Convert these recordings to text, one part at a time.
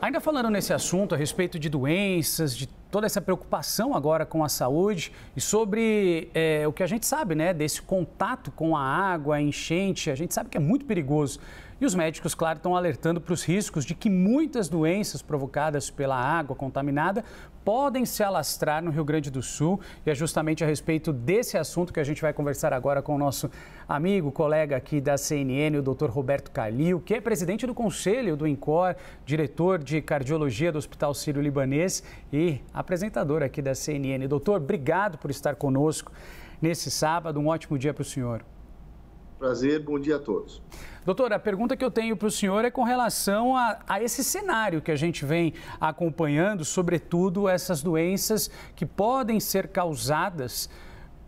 Ainda falando nesse assunto a respeito de doenças, de toda essa preocupação agora com a saúde e sobre é, o que a gente sabe, né, desse contato com a água, a enchente, a gente sabe que é muito perigoso. E os médicos, claro, estão alertando para os riscos de que muitas doenças provocadas pela água contaminada podem se alastrar no Rio Grande do Sul. E é justamente a respeito desse assunto que a gente vai conversar agora com o nosso amigo, colega aqui da CNN, o Dr. Roberto Calil, que é presidente do Conselho do INCOR, diretor de Cardiologia do Hospital Sírio-Libanês e apresentador aqui da CNN. Doutor, obrigado por estar conosco nesse sábado. Um ótimo dia para o senhor. Prazer, bom dia a todos. Doutor, a pergunta que eu tenho para o senhor é com relação a, a, esse cenário que a gente vem acompanhando, sobretudo essas doenças que podem ser causadas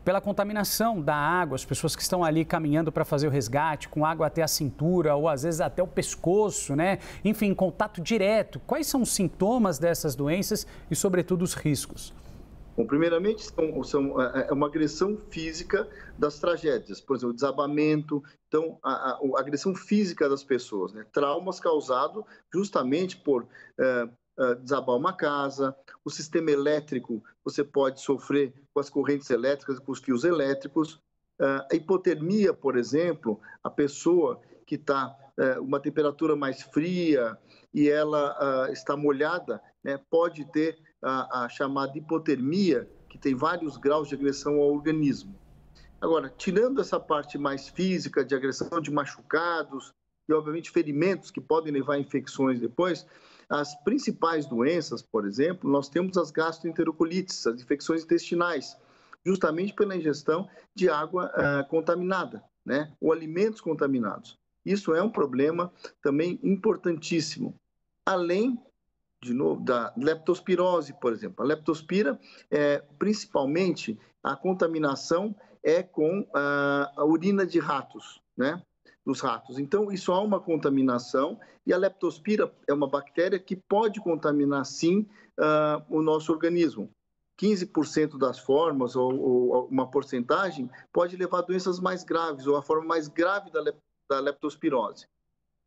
pela contaminação da água, as pessoas que estão ali caminhando para fazer o resgate, com água até a cintura ou às vezes até o pescoço, né? Enfim, contato direto. Quais são os sintomas dessas doenças e, sobretudo, os riscos? Bom, primeiramente, são, são, é, é, é uma agressão física das tragédias, por exemplo, desabamento, então, a, a, a agressão física das pessoas, né? traumas causados justamente por é, é desabar uma casa, o sistema elétrico, você pode sofrer com as correntes elétricas, com os fios elétricos. Ah, a hipotermia, por exemplo, a pessoa que está eh, uma temperatura mais fria e ela ah, está molhada, né, pode ter a, a chamada hipotermia, que tem vários graus de agressão ao organismo. Agora, tirando essa parte mais física de agressão, de machucados, e, obviamente, ferimentos que podem levar a infecções depois. As principais doenças, por exemplo, nós temos as gastroenterocolites, as infecções intestinais, justamente pela ingestão de água ah, contaminada, né? ou alimentos contaminados. Isso é um problema também importantíssimo. Além de novo, da leptospirose, por exemplo. A leptospira, é, principalmente, a contaminação é com a, ah, a urina de ratos, né? dos ratos. Então, isso há uma contaminação e a leptospira é uma bactéria que pode contaminar, sim, uh, o nosso organismo. 15% das formas, ou, ou, uma porcentagem, pode levar a doenças mais graves, ou a forma mais grave da, da leptospirose.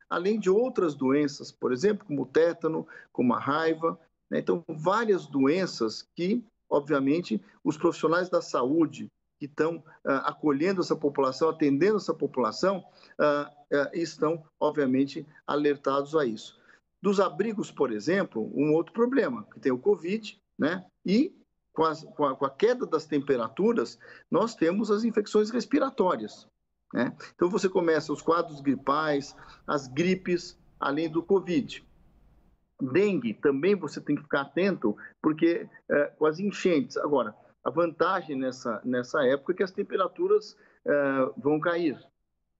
Além de outras doenças, por exemplo, como o tétano, como a raiva. Né? Então, várias doenças que, obviamente, os profissionais da saúde, que estão ah, acolhendo essa população, atendendo essa população, ah, ah, estão, obviamente, alertados a isso. Dos abrigos, por exemplo, um outro problema, que tem o Covid, né? E com, com, a, com a, queda das temperaturas, nós temos as infecções respiratórias. Né? Então você começa os quadros gripais, as gripes, além do Covid. Dengue também você tem que ficar atento, porque é, com as enchentes. Agora, a vantagem nessa, nessa época é que as temperaturas uh, vão cair.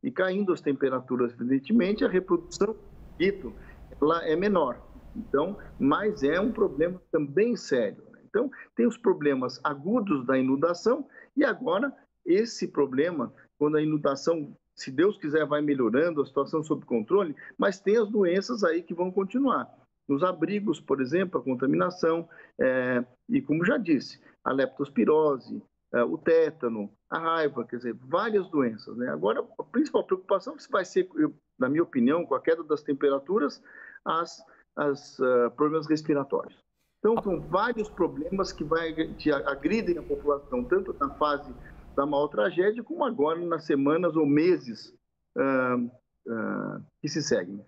E caindo as temperaturas, evidentemente, a reprodução dito, ela é menor. Então, mas é um problema também sério. Né? Então, tem os problemas agudos da inundação e agora esse problema, quando a inundação, se Deus quiser, vai melhorando, a situação sob controle, mas tem as doenças aí que vão continuar. Nos abrigos, por exemplo, a contaminação, é, e como já disse, a leptospirose, é, o tétano, a raiva, quer dizer, várias doenças. Né? Agora, a principal preocupação é vai ser, na minha opinião, com a queda das temperaturas, as, as uh, problemas respiratórios. Então, são vários problemas que, vai, que agridem a população, tanto na fase da maior tragédia, como agora nas semanas ou meses uh, uh, que se seguem.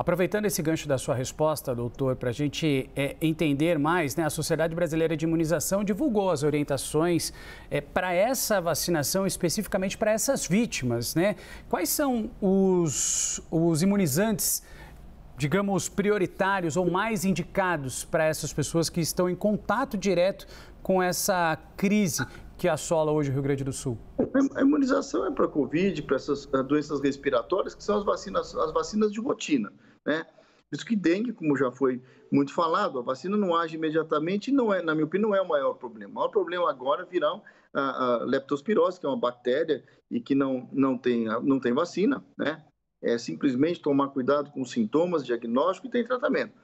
Aproveitando esse gancho da sua resposta, doutor, para a gente é, entender mais, né, a Sociedade Brasileira de Imunização divulgou as orientações é, para essa vacinação, especificamente para essas vítimas. Né? Quais são os, os imunizantes, digamos, prioritários ou mais indicados para essas pessoas que estão em contato direto com essa crise que assola hoje o Rio Grande do Sul? A imunização é para a Covid, para essas doenças respiratórias, que são as vacinas, as vacinas de rotina. Né? Por isso que dengue, como já foi muito falado, a vacina não age imediatamente, não é, na minha opinião, não é o maior problema. O maior problema agora virá a, a leptospirose, que é uma bactéria e que não, não, tem, não tem vacina, né? É simplesmente tomar cuidado com os sintomas, diagnóstico e tem tratamento.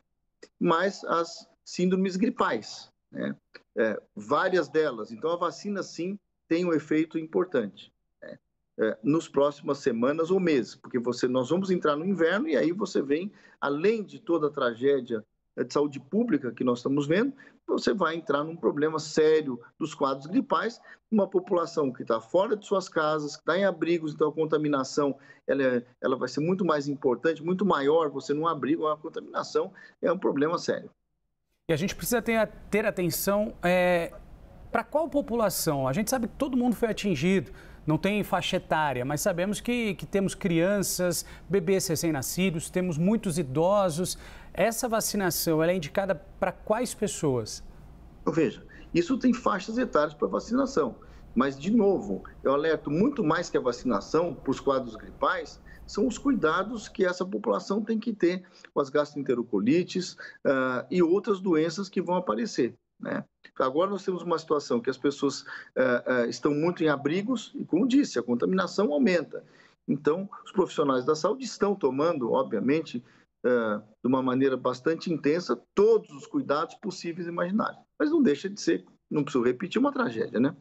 Mas as síndromes gripais, né? É, várias delas. Então, a vacina, sim, tem um efeito importante. Eh, nos próximas semanas ou meses, porque você, nós vamos entrar no inverno e aí você vem, além de toda a tragédia eh, de saúde pública que nós estamos vendo, você vai entrar num problema sério dos quadros gripais, uma população que está fora de suas casas, que está em abrigos, então a contaminação ela, é, ela vai ser muito mais importante, muito maior, você num abrigo a contaminação é um problema sério. E a gente precisa ter, ter atenção é, para qual população? A gente sabe que todo mundo foi atingido, não tem faixa etária, mas sabemos que, que temos crianças, bebês recém-nascidos, temos muitos idosos. Essa vacinação é indicada para quais pessoas? Veja, isso tem faixas etárias para vacinação. Mas, de novo, eu alerto muito mais que a vacinação para os quadros gripais, são os cuidados que essa população tem que ter com as gastroenterocolites uh, e outras doenças que vão aparecer. Né? Agora nós temos uma situação que as pessoas uh, uh, estão muito em abrigos e, como disse, a contaminação aumenta. Então, os profissionais da saúde estão tomando, obviamente, uh, de uma maneira bastante intensa, todos os cuidados possíveis e imaginários. Mas não deixa de ser, não preciso repetir, uma tragédia, né?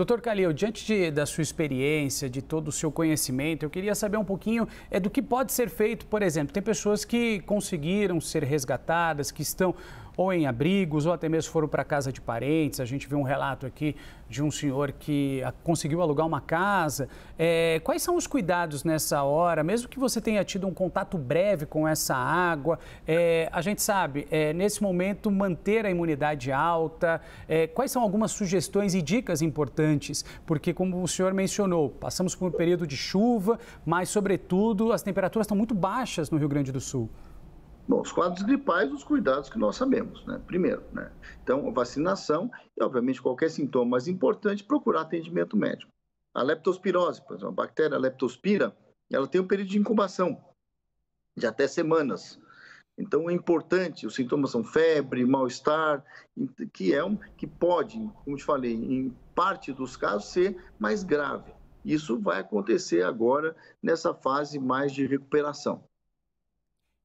Doutor Calil, diante de, da sua experiência, de todo o seu conhecimento, eu queria saber um pouquinho é, do que pode ser feito, por exemplo, tem pessoas que conseguiram ser resgatadas, que estão ou em abrigos, ou até mesmo foram para casa de parentes. A gente viu um relato aqui de um senhor que ah, conseguiu alugar uma casa. É, quais são os cuidados nessa hora, mesmo que você tenha tido um contato breve com essa água? É, a gente sabe, é, nesse momento, manter a imunidade alta. É, quais são algumas sugestões e dicas importantes? Porque, como o senhor mencionou, passamos por um período de chuva, mas, sobretudo, as temperaturas estão muito baixas no Rio Grande do Sul. Bom, os quadros gripais, os cuidados que nós sabemos, né? Primeiro, né? Então, vacinação e, obviamente, qualquer sintoma mais importante, procurar atendimento médico. A leptospirose, por exemplo, a bactéria leptospira, ela tem um período de incubação de até semanas. Então, é importante, os sintomas são febre, mal-estar, que é um que pode, como te falei, em parte dos casos ser mais grave. Isso vai acontecer agora nessa fase mais de recuperação.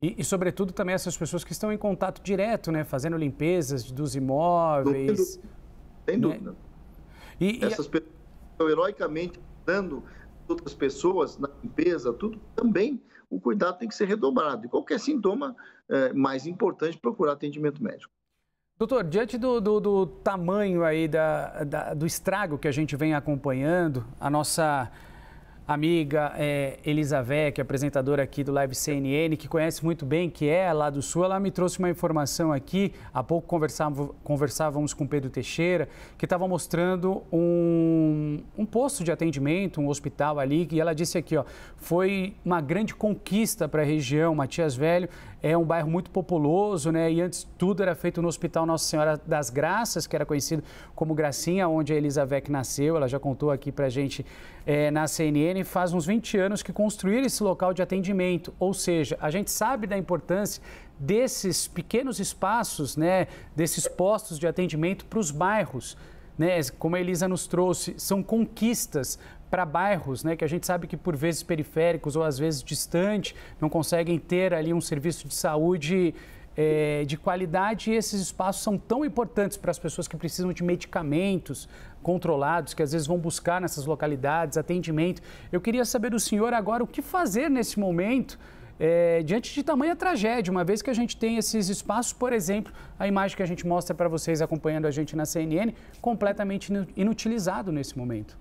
E, e, sobretudo, também essas pessoas que estão em contato direto, né? Fazendo limpezas dos imóveis. Sem dúvida. Né? E, essas e... pessoas estão heroicamente dando outras pessoas na limpeza, tudo também o cuidado tem que ser redobrado. E qualquer sintoma é, mais importante, procurar atendimento médico. Doutor, diante do, do, do tamanho aí da, da, do estrago que a gente vem acompanhando, a nossa amiga é, Elisa Vec, é apresentadora aqui do Live CNN, que conhece muito bem, que é lá do Sul, ela me trouxe uma informação aqui, há pouco conversávamos com Pedro Teixeira, que estava mostrando um, um posto de atendimento, um hospital ali, e ela disse aqui, ó, foi uma grande conquista para a região, Matias Velho, é um bairro muito populoso, né? E antes tudo era feito no Hospital Nossa Senhora das Graças, que era conhecido como Gracinha, onde a Elisavec nasceu. Ela já contou aqui pra gente é, na CNN. Faz uns 20 anos que construíram esse local de atendimento. Ou seja, a gente sabe da importância desses pequenos espaços, né? Desses postos de atendimento para os bairros né, como a Elisa nos trouxe, são conquistas para bairros, né, que a gente sabe que por vezes periféricos ou às vezes distantes não conseguem ter ali um serviço de saúde é, de qualidade e esses espaços são tão importantes para as pessoas que precisam de medicamentos controlados, que às vezes vão buscar nessas localidades, atendimento. Eu queria saber do senhor agora o que fazer nesse momento é, diante de tamanha tragédia, uma vez que a gente tem esses espaços, por exemplo, a imagem que a gente mostra para vocês acompanhando a gente na CNN, completamente inutilizado nesse momento.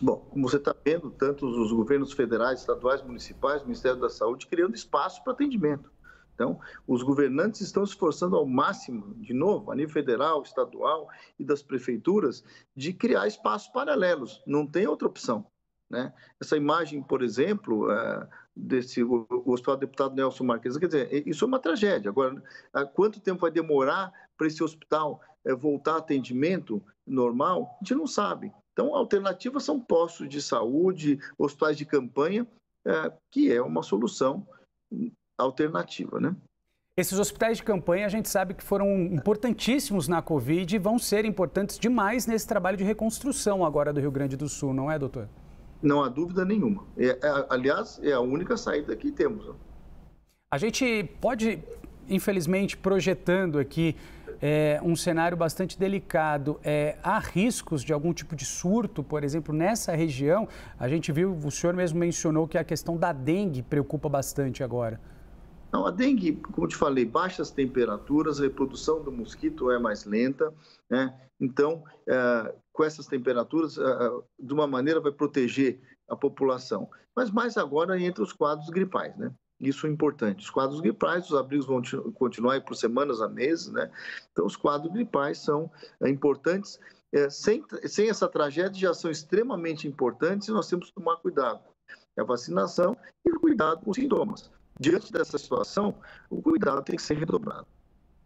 Bom, como você está vendo, tanto os governos federais, estaduais, municipais, Ministério da Saúde criando espaço para atendimento. Então, os governantes estão se esforçando ao máximo, de novo, a nível federal, estadual e das prefeituras, de criar espaços paralelos. Não tem outra opção. Né? Essa imagem, por exemplo, é, desse hospital deputado Nelson Marques, quer dizer, isso é uma tragédia. Agora, quanto tempo vai demorar para esse hospital é, voltar a atendimento normal? A gente não sabe. Então, alternativas são postos de saúde, hospitais de campanha, é, que é uma solução alternativa, né? Esses hospitais de campanha a gente sabe que foram importantíssimos na Covid e vão ser importantes demais nesse trabalho de reconstrução agora do Rio Grande do Sul, não é, doutor? Não há dúvida nenhuma. É, é, aliás, é a única saída que temos. A gente pode, infelizmente, projetando aqui é, um cenário bastante delicado. É, há riscos de algum tipo de surto, por exemplo, nessa região? A gente viu, o senhor mesmo mencionou que a questão da dengue preocupa bastante agora. Não, a dengue, como te falei, baixas temperaturas, a reprodução do mosquito é mais lenta, né? Então, é, com essas temperaturas, é, é de uma maneira vai proteger a população. Mas mais agora entre os quadros gripais, né? Isso é importante. Os quadros gripais, os abrigos vão continuar por semanas a meses, né? Então, os quadros gripais são é, importantes. É, sem, sem essa tragédia, já são extremamente importantes e nós temos que tomar cuidado. É a vacinação e cuidado com os sintomas diante dessa situação, o cuidado tem que ser redobrado.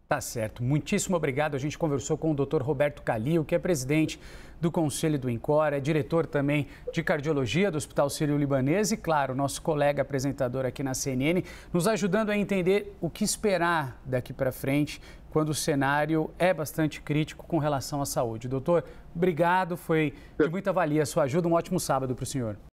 Tá certo. Muitíssimo obrigado. A gente conversou com o Dr. Roberto Calil, que é presidente do Conselho do Incor, é diretor também de cardiologia do Hospital Sírio-Libanês e, claro, nosso colega apresentador aqui na CNN, nos ajudando a entender o que esperar daqui para frente quando o cenário é bastante crítico com relação à saúde. Doutor, obrigado. Foi de muita valia a sua ajuda. Um ótimo sábado para o senhor.